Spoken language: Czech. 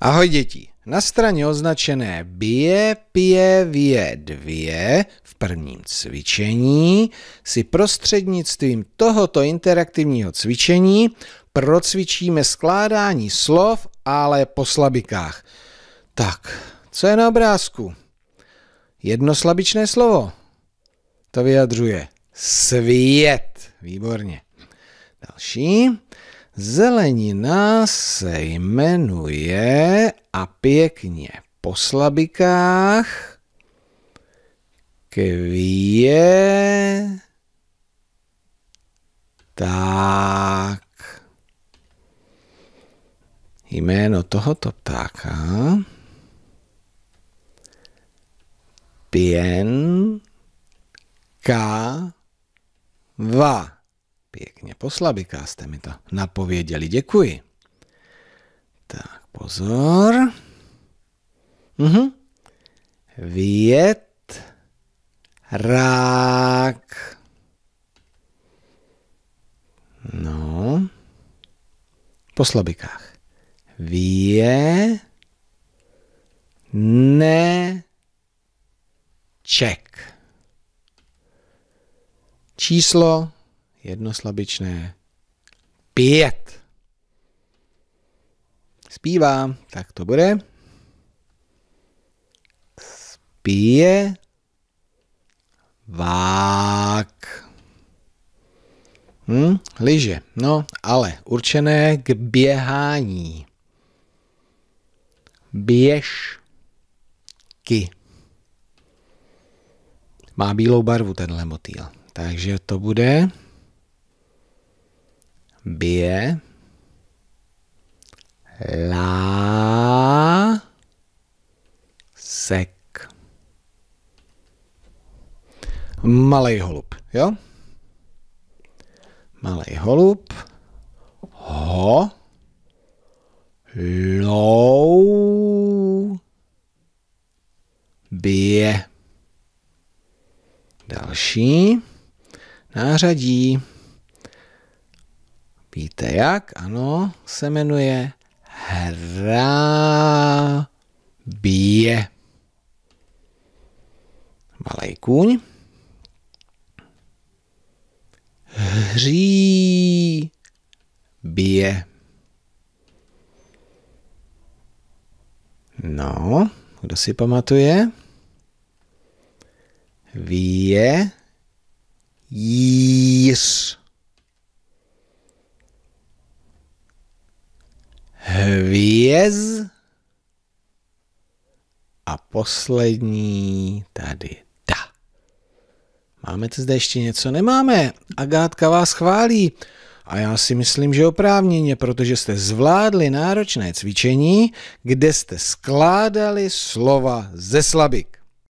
Ahoj děti. Na straně označené bije, pije, vije, dvě v prvním cvičení si prostřednictvím tohoto interaktivního cvičení procvičíme skládání slov, ale po slabikách. Tak, co je na obrázku? Jedno slabičné slovo. To vyjadřuje svět. Výborně. Další. Zelenina se jmenuje a pěkně po slabikách kvě tak. Jméno tohoto ptáka pěn ka va. Pěkně poslabiká jste mi to napověděli, děkuji. Tak, pozor. Mhm. Vět. Rák. No. Po slabikách. Vě. Ne. Ček. Číslo jednoslabičné, pět. Spívá, tak to bude. Spíje vák. Hm? Liže, no ale určené k běhání. Běžky. Má bílou barvu tenhle motýl. Takže to bude bě, la sek. malý holub, jo? malý holub, ho, lou, bě. Další nářadí. Víte jak? Ano, se jmenuje hrabě. Malej kůň. Hříbě. No, kdo si pamatuje? Víje Jíř. hvěz a poslední tady ta. Máme zde ještě něco? Nemáme. Agátka vás chválí. A já si myslím, že oprávněně, protože jste zvládli náročné cvičení, kde jste skládali slova ze slabik.